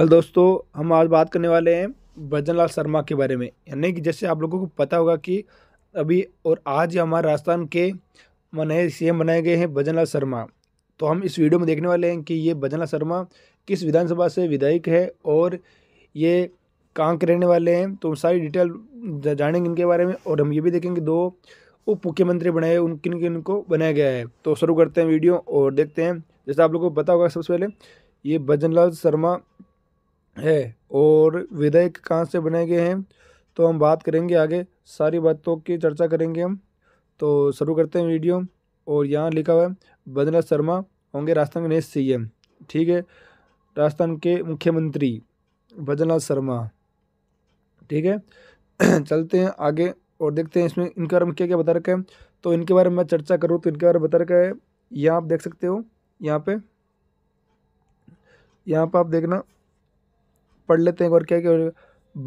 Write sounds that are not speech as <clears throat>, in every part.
hello दोस्तों हम आज बात करने वाले हैं भजन लाल शर्मा के बारे में यानी कि जैसे आप लोगों को पता होगा कि अभी और आज हमारे राजस्थान के नए सी एम बनाए गए हैं भजन लाल शर्मा तो हम इस वीडियो में देखने वाले हैं कि ये भजन लाल शर्मा किस विधानसभा से विधायक है और ये कहाँ के रहने वाले हैं तो सारी डिटेल जानेंगे इनके बारे में और हम ये भी देखेंगे दो उप मुख्यमंत्री बनाए उन किन किन को बनाया गया है तो शुरू करते हैं वीडियो और देखते हैं जैसे आप लोगों को पता होगा सबसे पहले ये भजन लाल शर्मा है और विधेयक कहाँ से बनाए गए हैं तो हम बात करेंगे आगे सारी बातों की चर्चा करेंगे हम तो शुरू करते हैं वीडियो और यहाँ लिखा हुआ है बद्रनाथ शर्मा होंगे राजस्थान के नए सीएम ठीक है राजस्थान के मुख्यमंत्री बद्रनाथ शर्मा ठीक है <clears throat> चलते हैं आगे और देखते हैं इसमें इनके बारे में क्या क्या बता रखा है तो इनके बारे में मैं चर्चा करूँ तो इनके बारे में बता रखा है यहाँ आप देख सकते हो यहाँ पे यहाँ पर आप देखना पढ़ लेते हैं और क्या क्या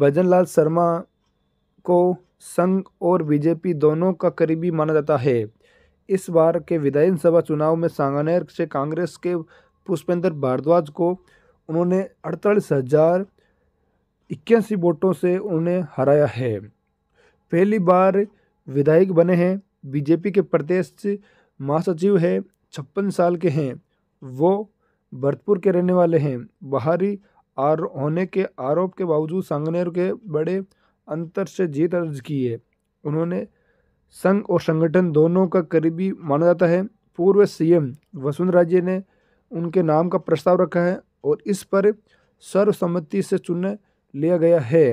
भजन लाल शर्मा को संघ और बीजेपी दोनों का करीबी माना जाता है इस बार के विधानसभा सभा चुनाव में सांगानेर से कांग्रेस के पुष्पेंद्र भारद्वाज को उन्होंने अड़तालीस हजार इक्यासी वोटों से उन्हें हराया है पहली बार विधायक बने हैं बीजेपी के प्रदेश महासचिव है छप्पन साल के हैं वो भरतपुर के रहने वाले हैं बाहरी आर होने के आरोप के बावजूद सांगनेर के बड़े अंतर से जीत अर्ज की है उन्होंने संघ और संगठन दोनों का करीबी माना जाता है पूर्व सीएम वसुंधरा जी ने उनके नाम का प्रस्ताव रखा है और इस पर सर्वसम्मति से चुन लिया गया है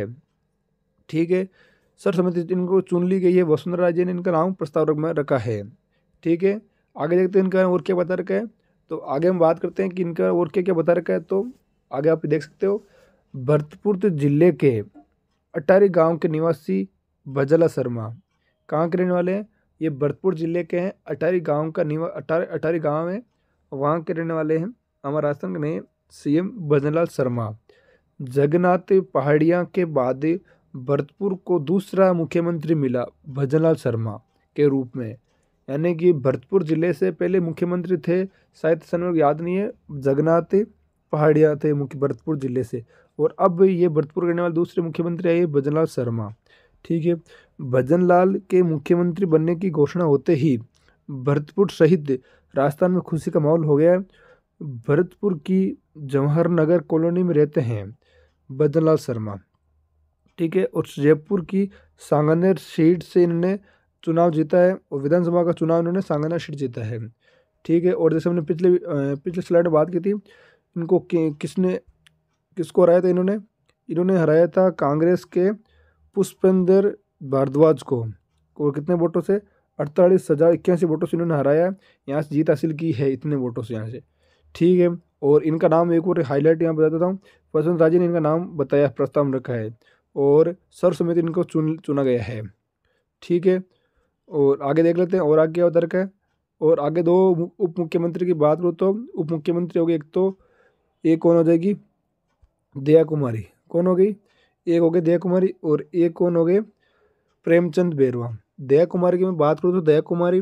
ठीक है सर्वसम्मति इनको चुन ली गई है वसुंधरा राजे ने इनका नाम प्रस्ताव में रखा है ठीक है आगे देखते हैं इनका और क्या बता रखा है तो आगे हम बात करते हैं कि इनका और क्या क्या बता रखा है तो आगे आप देख सकते हो भरतपुर तो जिले के अटारी गांव के निवासी भजला शर्मा कहाँ के रहने वाले हैं ये भरतपुर जिले के हैं अटारी गांव का निवा अटारी अटारी गाँव है वहाँ के रहने वाले हैं हमारे राजस्थान सी सीएम भजनलाल शर्मा जगन्नाथ पहाड़िया के बाद भरतपुर को दूसरा मुख्यमंत्री मिला भजनलाल शर्मा के रूप में यानी कि भरतपुर ज़िले से पहले मुख्यमंत्री थे शायद सन याद नहीं है जगन्नाथ पहाड़िया थे मुख्य भरतपुर ज़िले से और अब ये भरतपुर करने रहने वाले दूसरे मुख्यमंत्री आए भजनलाल शर्मा ठीक है भजनलाल के मुख्यमंत्री बनने की घोषणा होते ही भरतपुर सहित राजस्थान में खुशी का माहौल हो गया है भरतपुर की जवाहर नगर कॉलोनी में रहते हैं भजनलाल शर्मा ठीक है और जयपुर की सांगानेर सीट से इन्होंने चुनाव जीता है और विधानसभा का चुनाव इन्होंने सांगानेर सीट जीता है ठीक है और जैसे हमने पिछले पिछले स्लाइड में बात की थी इनको किसने किसको हराया था इन्होंने इन्होंने हराया था कांग्रेस के पुष्पेंद्र भारद्वाज को और कितने वोटों से अड़तालीस हज़ार इक्यासी वोटों से इन्होंने हराया यहाँ से जीत हासिल की है इतने वोटों से यहाँ से ठीक है और इनका नाम एक और हाईलाइट यहाँ बता देता हूँ वसंत राजे ने इनका नाम बताया प्रस्ताव में रखा है और सर्वसम्मति इनको चुन चुना गया है ठीक है और आगे देख लेते हैं और आगे क्या उतर है और आगे दो उप मुख्यमंत्री की बात करूँ तो उप मुख्यमंत्री हो गए एक तो एक कौन हो जाएगी दया कुमारी कौन हो गई एक हो गई दया कुमारी और एक कौन हो गए प्रेमचंद बेरवा दया कुमारी की मैं बात करूँ तो दया कुमारी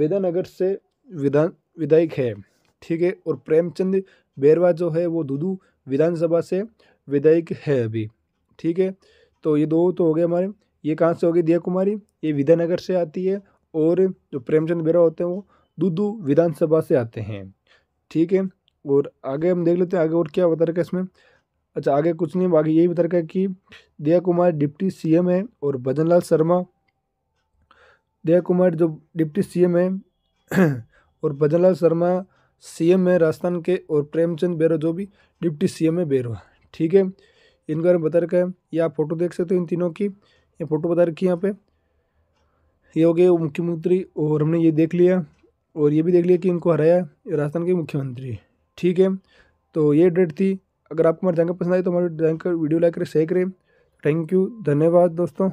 वेदानगर से विधान विधायक है ठीक है और प्रेमचंद बेरवा जो है वो दुदू विधानसभा से विधायक है अभी ठीक है तो ये दो तो हो गए हमारे ये कहाँ से हो गई दया कुमारी ये विद्यानगर से आती है और जो प्रेमचंद बेरवा होते हैं वो दुदू विधानसभा से आते हैं ठीक है और आगे हम देख लेते हैं आगे और क्या बता रखा है इसमें अच्छा आगे कुछ नहीं आगे यही बता रखा है कि दया कुमार डिप्टी सीएम है और भजन लाल शर्मा दया कुमार जो डिप्टी सीएम है <clears throat> और भजन लाल शर्मा सीएम है राजस्थान के और प्रेमचंद बेरो जो भी डिप्टी सीएम है बेरो ठीक है इनके बारे में बता रखा है ये आप फोटो देख सकते हो इन तीनों की ये फोटो बता रखी है यहाँ पे ये हो गए मुख्यमंत्री और हमने ये देख लिया और ये भी देख लिया कि इनको हराया राजस्थान के मुख्यमंत्री ठीक है तो ये डेट थी अगर आपको हमारे जानकारी पसंद आई तो हमारे जानकारी वीडियो लाइक करें शेयर करें थैंक यू धन्यवाद दोस्तों